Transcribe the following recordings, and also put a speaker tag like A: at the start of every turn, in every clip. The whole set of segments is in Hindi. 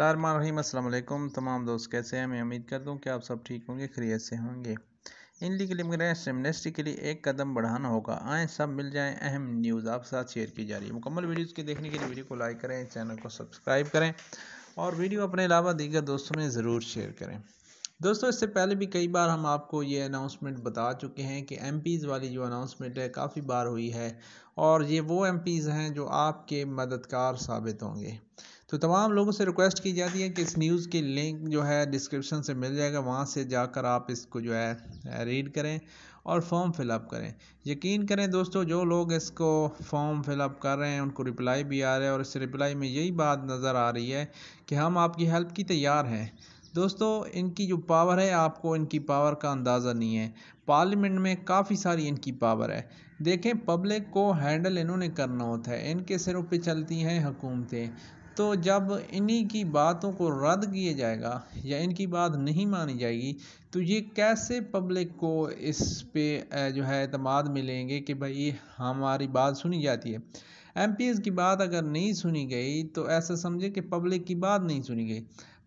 A: बसमीम तमाम दोस्त कैसे हैं मैं उम्मीद करता हूँ कि आप सब ठीक होंगे खरीत से होंगे इनली के लिए एमनेस्टी के लिए एक कदम बढ़ाना होगा आए सब मिल जाएं अहम न्यूज़ आपके साथ शेयर की जा रही है मुकम्मल वीडियोज़ के देखने के लिए वीडियो को लाइक करें चैनल को सब्सक्राइब करें और वीडियो अपने अलावा दीगर दोस्तों में ज़रूर शेयर करें दोस्तों इससे पहले भी कई बार हम आपको ये अनाउंसमेंट बता चुके हैं कि एम वाली जो अनाउंसमेंट है काफ़ी बार हुई है और ये वो एम हैं जो आपके मददगार साबित होंगे तो तमाम लोगों से रिक्वेस्ट की जाती है कि इस न्यूज़ की लिंक जो है डिस्क्रिप्शन से मिल जाएगा वहाँ से जाकर आप इसको जो है रीड करें और फॉर्म फिलअप करें यकीन करें दोस्तों जो लोग इसको फॉर्म फिलअप कर रहे हैं उनको रिप्लाई भी आ रहा है और इस रिप्लाई में यही बात नज़र आ रही है कि हम आपकी हेल्प की तैयार हैं दोस्तों इनकी जो पावर है आपको इनकी पावर का अंदाज़ा नहीं है पार्लियामेंट में काफ़ी सारी इनकी पावर है देखें पब्लिक को हैंडल इन्होंने करना होता है इनके सिरों पे चलती हैं हुकूमतें तो जब इन्हीं की बातों को रद्द किया जाएगा या इनकी बात नहीं मानी जाएगी तो ये कैसे पब्लिक को इस पे जो है अतमाद मिलेंगे कि भाई हमारी बात सुनी जाती है एम की बात अगर नहीं सुनी गई तो ऐसा समझे कि पब्लिक की बात नहीं सुनी गई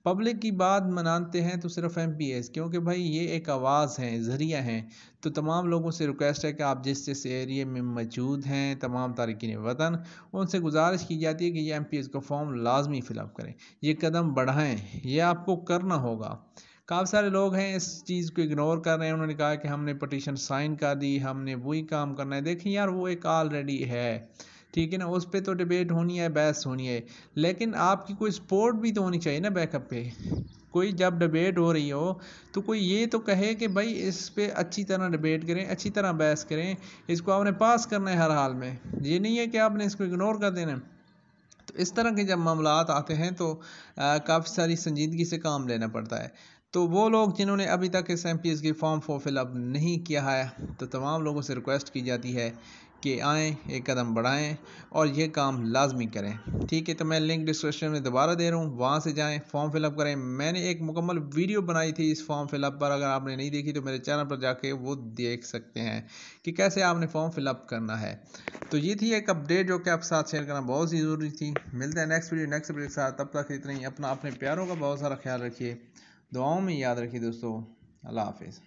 A: पब्लिक की बात मनाते हैं तो सिर्फ एम पी एस क्योंकि भाई ये एक आवाज़ है ज़रिया है तो तमाम लोगों से रिक्वेस्ट है कि आप जिस जिस एरिए में मौजूद हैं तमाम तारकिन वतन उनसे गुजारिश की जाती है कि ये एम पी एस का फॉर्म लाजमी फ़िलअप करें ये कदम बढ़ाएँ ये आपको करना होगा काफ़ी सारे लोग हैं इस चीज़ को इग्नोर कर रहे हैं उन्होंने कहा कि हमने पटिशन साइन कर दी हमने वही काम करना है देखिए यार वो एक ऑलरेडी है ठीक है ना उस पर तो डिबेट होनी है बहस होनी है लेकिन आपकी कोई सपोर्ट भी तो होनी चाहिए ना बैकअप पे कोई जब डिबेट हो रही हो तो कोई ये तो कहे कि भाई इस पर अच्छी तरह डिबेट करें अच्छी तरह बहस करें इसको आपने पास करना है हर हाल में ये नहीं है कि आपने इसको इग्नोर कर देना तो इस तरह के जब मामला आते हैं तो काफ़ी सारी संजीदगी से काम लेना पड़ता है तो वो लोग जिन्होंने अभी तक इस एम की फॉर्म फॉर फिलअप नहीं किया है तो तमाम लोगों से रिक्वेस्ट की जाती है कि आएँ एक कदम बढ़ाएँ और ये काम लाजमी करें ठीक है तो मैं लिंक डिस्क्रिप्शन में दोबारा दे रहा हूँ वहाँ से जाएँ फॉर्म फिलअप करें मैंने एक मुकम्मल वीडियो बनाई थी इस फॉर्म फिलअप पर अगर आपने नहीं देखी तो मेरे चैनल पर जाके वो देख सकते हैं कि कैसे आपने फॉर्म फिलअप करना है तो ये थी एक अपडेट जो कि आपके साथ शेयर करना बहुत ही ज़रूरी थी मिलते हैं नेक्स्ट वीडियो नेक्स्ट वीडियो के साथ तब तक इतना ही अपना अपने प्यारों का बहुत सारा ख्याल रखिए दुआओं में याद रखिए दोस्तों अल्लाह हाफिज़